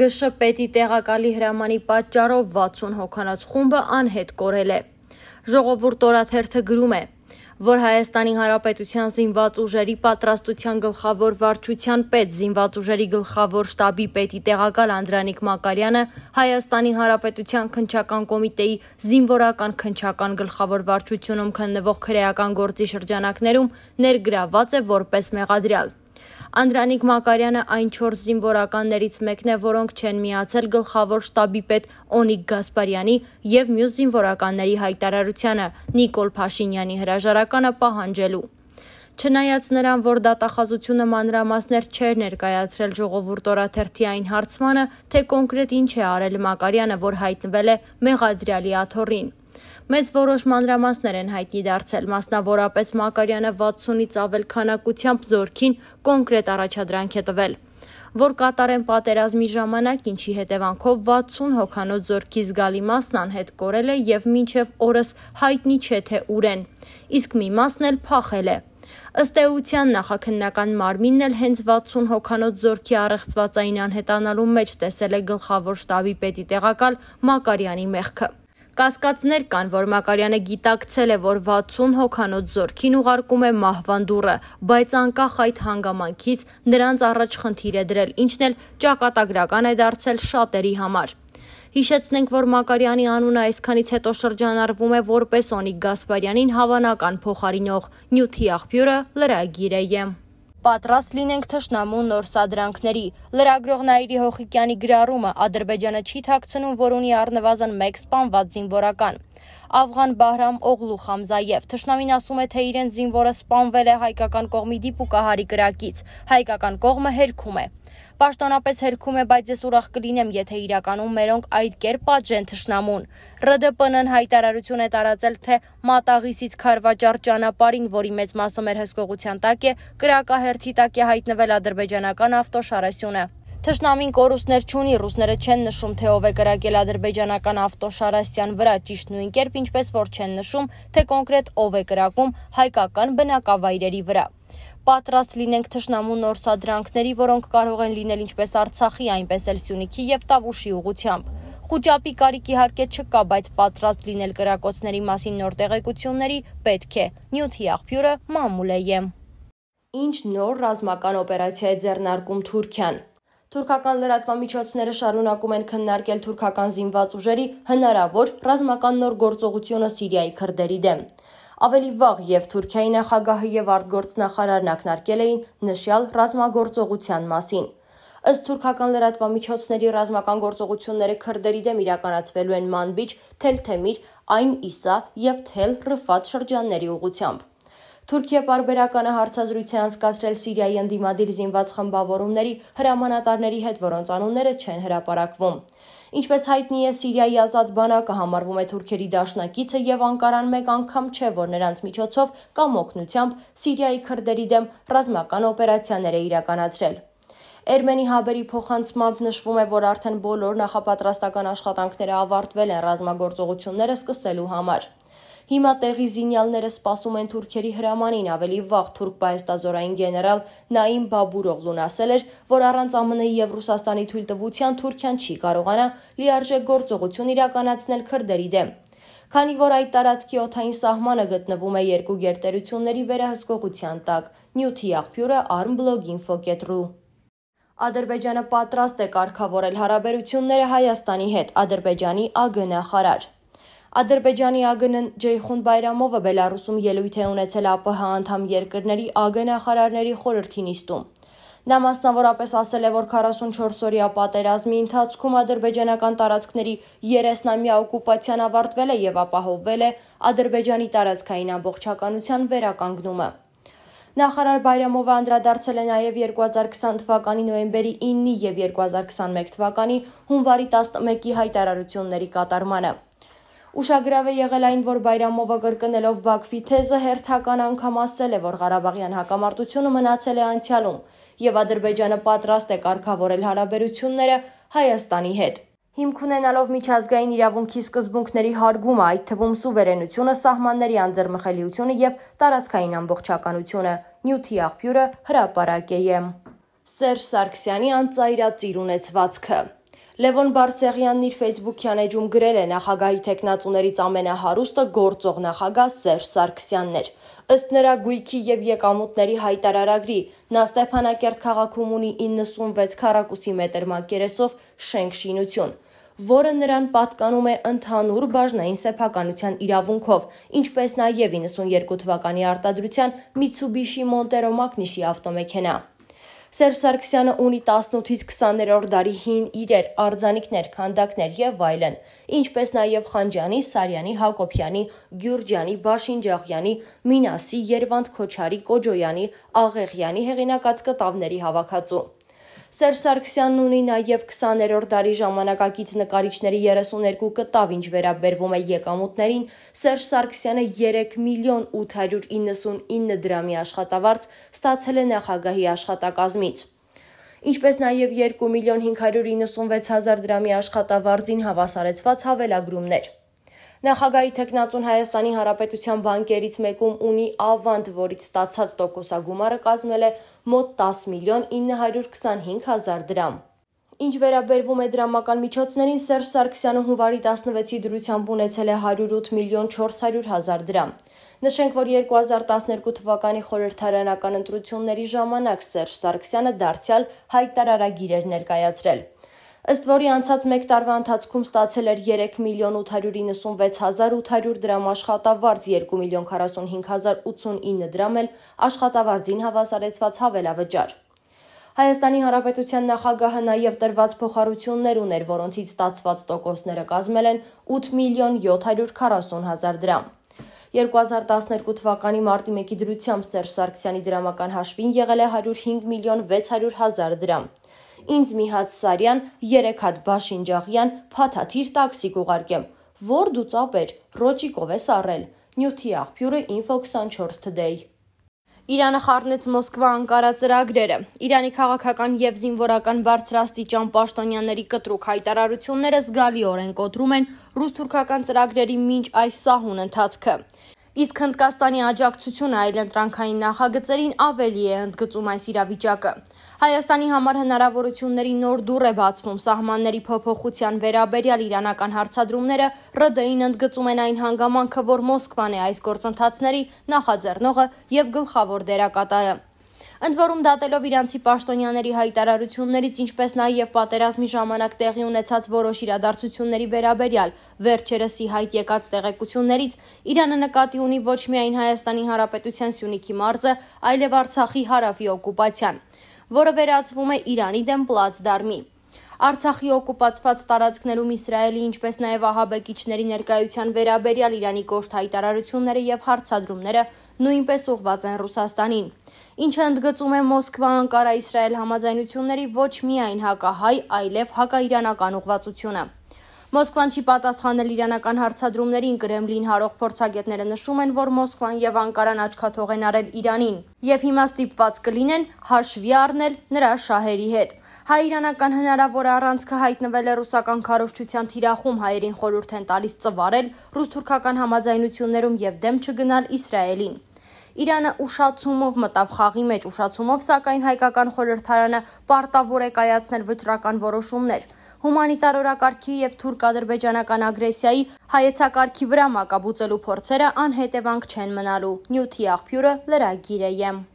ԳՇ պետի տեղակալի հրամանի պատճառով 60 հոգանոց խումբը անհետ կորել է։ Ժողովուրդ օրաթերթը գրում է որ Հայաստանի Հանրապետության զինված ուժերի պատրաստության գլխավոր վարչության պետ զինված ուժերի գլխավոր շտաբի պետի տեղակալ Անդրանիկ Մակարյանը Հայաստանի Հանրապետության քնչական կոմիտեի զինվորական քնչական գլխավոր վարչությունում քննվող քրեական գործի շրջանակներում ներգրաված է որպես մեղադրյալ։ Անդրանիկ Մակարյանը այն 4 զինվորականներից մեկն է, որոնք չեն միացել գլխավոր շտաբի պետ Օնիկ Գասպարյանի եւ մյուս զինվորականների հայտարարությանը Նիկոլ Փաշինյանի հրաժարականը պահանջելու։ Չնայած նրան, որ դատախազությունը մանրամասներ չէր ներկայացրել ժողովուրդ օրաթերթի այն հարցմանը, թե կոնկրետ ինչ է արել Մակարյանը, որ հայտնվել է Մեղադրյալի աթոռին։ Մեզ որոշ մանրամասներ են հայտնի դարձել, մասնավորապես Մակարյանը 60-ից ավել քանակությամբ զորքին կոնկրետ առաջադրանք է տվել որ կատարեն պատերազմի ժամանակ, ինչի հետևանքով 60 հոգանոց զորքի զգալի մասն անհետ կորել է եւ մինչեւ օրս հայտնի չէ թե ուր են։ Իսկ մի մասն էլ փախել է։ Ըստ էության նախաքննական մարմինն էլ հենց 60 հոգանոց զորքի առեղծվածային անհետանալու մեջ տեսել է գլխավոր շտաբի պետի տեղակալ Մակարյանի մեղքը։ Կասկածներ կան, որ Մակարյանը գիտակցել է, որ 60 հոգանոց զորքին ուղարկում է մահվան դուռը, բայց անկախ այդ հանգամանքից նրանց առաջ խնդիր է դրել, ինչն էլ ճակատագրական է դարձել շատերի համար։ Հիշեցնենք, որ Մակարյանի անունը այսքանից հետո շրջանառվում է որպես Օնիկ Գասպարյանին հավանական փոխարինող։ Նյութի աղբյուրը լրագիր է եմ պատրաստ լինենք թշնամու նոր սադրանքների։ Լրագրող Նաիրի Հոխիկյանի գրառումը Ադրբեջանը չի թաքցնում, որ ունի առնվազն 1 սպանված զինվորական։ Աֆղան Բահրամ Օղլու Խամզաև Թշնամին ասում է, թե իրեն զինվորը սպանվել է հայկական կողմի դիպուկահարի կրակից։ Հայկական կողմը հերքում է։ Պաշտոնապես հերքում է, բայց ես ուրախ կլինեմ, եթե իրականում մերոնք այդ կերպ պատժեն թշնամուն։ ՌԴՊ-ն հայտարարություն է տարածել, թե Մատաղիսից Խարվաճար ճանապարհին, որի մեծ մասը մեր հսկողության տակ է, կրակահերթի տակ է հայտնվել ադրբեջանական ավտոշարասյունը։ Թշնամին կորուստներ չունի, ռուսները չեն նշում, թե ով է կրակել ադրբեջանական ավտոշարասյան վրա, ճիշտ նույն կերպ ինչպես որ չեն նշում, թե կոնկրետ ով է կրակում հայկական բնակավայրերի վրա պատրաստ լինենք թշնամու նորսադրանքների, որոնք կարող են լինել ինչպես Արցախի, այնպես էլ Սյունիքի եւ Տավուշի ուղությամբ։ Խուճապի կարիք իհարկե չկա, բայց պատրաստ լինել կրակոցների մասին նոր տեղեկությունների պետք է։ Նյութի աղբյուրը մամուլեյեմ։ Ինչ նոր ռազմական օպերացիա է ձեռնարկում Թուրքիան։ Թուրքական լրատվամիջոցները շարունակում են քննարկել թուրքական զինված ուժերի հնարավոր ռազմական նոր գործողությունը Սիրիայի քրդերի դեմ։ Ավելի վաղ եւ Թուրքիայի նախագահը եւ արտգործնախարարն ակնարկել էին նշյալ ռազմագործողության մասին։ Ըստ թուրքական լրատվամիջոցների ռազմական գործողությունները քրդերի դեմ իրականացվելու են Մանբիջ, Թել-Թեմիր, Այն Իսա եւ Թել Ռֆաթ շրջանների ուղությամբ։ Թուրքիա բարբերականը հարցազրույց է անցկացրել Սիրիայի ընդդիմադիր զինված խմբավորումների հրամանատարների հետ, որոնց անունները չեն հրապարակվում։ Ինչպես հայտնի է, Սիրիայի ազատ բանակը համարվում է թուրքերի դաշնակիցը եւ Անկարան մեկ անգամ չէ, որ նրանց միջոցով կամ օգնությամբ Սիրիայի քրդերի դեմ ռազմական օպերացիաներ է իրականացրել։ Էրմենի հաբերի փոխանցմամբ նշվում է, որ արդեն բոլոր նախապատրաստական աշխատանքները ավարտվել են ռազմագործողությունները սկսելու համար։ Հիմա տեղի զինյալները սպասում են թուրքերի հրամանին, ավելի վաղ թուրք պայեստազորային գեներալ Նաիմ Բաբուրովլուն ասել էր, որ առանց ԱՄՆ-ի եւ Ռուսաստանի թույլտվության Թուրքիան չի կարողանա լիարժեք գործողություն իրականացնել քրդերի դեմ։ Քանի որ այդ տարածքի օթային սահմանը գտնվում է երկու գերտերությունների վերահսկողության տակ, նյութի աղբյուրը armblog.info.ru Ադրբեջանը պատրաստ է կարգավորել հարաբերությունները Հայաստանի հետ, Ադրբեջանի ԱԳ նախարար Ադրբեջանի ԱԳՆ-ն Ջեյխուն Բայրամովը Բելարուսում ելույթ է ունեցել ԱՊՀ անդամ երկրների ԱԳ նախարարների խորհրդի նիստում։ Նա մասնավորապես ասել է, որ 44 օրյա պատերազմի ընթացքում ադրբեջանական տարածքների 30-ամյա օկուպացիան ավարտվել է եւ ապահովվել է ադրբեջանի տարածքային ամբողջականության վերականգնումը։ Նախարար Բայրամովը անդրադարձել է նաև 2020 թվականի նոյեմբերի 9-ի եւ 2021 թվականի հունվարի 11-ի հայտարարությունների կատարմանը։ Ուշագրավ է եղել այն, որ Բայրամովը կրկնելով Բաքվի թեզը հերթական անգամ ասել է, որ Ղարաբաղյան հակամարտությունը մնացել է անցյալում եւ Ադրբեջանը պատրաստ է կարգավորել հարաբերությունները Հայաստանի հետ։ Հիմք ունենալով միջազգային իրավունքի սկզբունքների հարգումը, այդ թվում սուվերենությունը, սահմանների անձեռմխելիությունը եւ տարածքային ամբողջականությունը, նյութի աղբյուրը հրապարակեյեմ։ Սերժ Սարգսյանի անծայրածիր ունեցվածքը Լևոն Բարսեղյանն իր Facebook-յան էջում գրել է նախագահի տեխնատուներից ամենահարուստը գործող նախագահ Սերժ Սարգսյանն էր։ Ըստ նրա գույքի եւ եկամուտների հայտարարագրի նա Ստեփանակերտ քաղաքում ունի 96 քառակուսի մետր մակերեսով շենք շինություն որը նրան պատկանում է ընդհանուր բաժնային սեփականության իրավունքով, ինչպես նաև 92 թվականի արտադրության Mitsubishi Montero Magnishi ավտոմեքենա։ Սերժ Սարգսյանը ունի 18-ից 20-րդ դարի հին իրեր, արձանիկներ, քանդակներ եւ այլն, ինչպես նաեւ Խանջյանի, Սարյանի, Հակոբյանի, Գյուրջյանի, Բաշինջախյանի, Մինասի, Երվանդ Քոչարի, Կոջոյանի, Աղեղյանի հեղինակած կտավների հավաքածու։ Սերժ Սարգսյանն ունի նաև 20-րդ դարի ժամանակակից նկարիչների 32 կտավ, ինչ վերաբերվում է եկամուտներին, Սերժ Սարգսյանը 3 միլիոն 899 դրամի աշխատավարձ ստացել է նախագահի աշխատակազմից։ Ինչպես նաև 2 միլիոն 596 հազար դրամի աշխատավարձին հավասարեցված հավելագրումներ։ Նախագահի թեկնածուն Հայաստանի Հանրապետության բանկերից մեկում ունի ավանդ, որից ստացած տոկոսագումարը կազմել է մոտ 10 միլիոն 925 հազար դրամ։ Ինչ վերաբերվում է դրամական միջոցներին, Սերժ Սարգսյանը հունվարի 16-ի դրությամբ ունեցել է 108 միլիոն 400 հազար դրամ։ Նշենք, որ 2012 թվականի խորհրդարանական ընտրությունների ժամանակ Սերժ Սարգսյանը դարձյալ հայտարարագիր էր ներկայացրել ըստ որի անցած 1 տարվա ընթացքում ստացել էր 3 միլիոն 896.800 դրամ աշխատավարձ, 2 միլիոն 45089 դրամ էլ աշխատավարձին հավասարեցված հավելավճար։ Հայաստանի Հանրապետության նախագահը նաև տրված փոխարություններ ուներ, որոնցից ստացված տոկոսները կազմել են 8 միլիոն 740 հազար դրամ։ 2012 թվականի մարտի 1-ի դրությամբ Սերժ Սարգսյանի դրամական հաշվին եղել է 105 միլիոն 600 հազար դրամ ինձ մի հատ Սարյան, 3 հատ Բաշինջաղյան, փաթաթիր տաքսի կուղարկեմ, որ դու ծապեր, ռոճիկով ես առել։ Նյութի աղբյուրը info24 today։ Իրանը խառնեց Մոսկվա Անկարա ծրագրերը։ Իրանի քաղաքական եւ զինվորական բարձրաստիճան պաշտոնյաների կտրուկ հայտարարությունները զգալիորեն կոտրում են ռուս-թուրքական ծրագրերի մինչ այս սահուն ընթացքը։ Իսկ Հնդկաստանի աջակցությունը այլընտրանքային նախագծերին ավելի է ընդգծում այս իրավիճակը։ Հայաստանի համար հնարավորությունների նոր դուռ է բացվում սահմանների փոփոխության վերաբերյալ իրանական հարցադրումները ՌԴ-ին ընդգծում են այն հանգամանքը, որ Մոսկվան է այս գործընթացների նախաձեռնողը եւ գլխավոր դերակատարը։ Ընդ որում դատելով իրանցի պաշտոնյաների հայտարարություններից, ինչպես նաև պատերազմի ժամանակ տեղի ունեցած որոշ իրադարձությունների վերաբերյալ վերջերսի հայտ եկած տեղեկություններից, Իրանը նկատի ունի ոչ միայն Հայաստանի Հանրապետության Սյունիքի մարզը, այլև Արցախի հարավի օկուպացիան, որը վերածվում է Իրանի դեմ պլացդարմի։ Արցախի օկուպացված տարածքներում Իսրայելի ինչպես նաև ահաբեկիչների ներկայության վերաբերյալ Իրանի կողմ հայտարարությունները եւ հարցադրումները նույնպես ուղված են Ռուսաստանին։ Ինչը ընդգծում է Մոսկվա-Անկարա-Իսրայել համաձայնությունների ոչ միայն հակահայ, այլև հակաիրանական ուղղվածությունը։ Մոսկվան չի պատասխանել իրանական հարցադրումներին Կրեմլին հարող փորձագետները նշում են, որ Մոսկվան եւ Անկարան աչքաթող են արել Իրանին եւ հիմա ստիպված կլինեն հաշվի առնել նրա շահերի հետ։ Հայ-իրանական հնարավոր առանցքը հայտնվել է ռուսական քարոշչության թիրախում, հայերին խորհուրդ են տալիս ծվարել ռուս-թուրքական համաձայնություններում եւ դեմ չգնալ Իսրայելին։ Իրանը ուշացումով մտավ խաղի մեջ, ուշացումով սակայն հայկական խորհրդարանը պարտավոր է կայացնել վճռական որոշումներ։ Հումանիտար օրակարգի եւ թուրք-ադրբեջանական ագրեսիայի հայեցակարգի վրա մակաբուծելու փորձերը անհետևանք չեն մնալու։ Նյութի աղբյուրը լրագիր է։ եմ.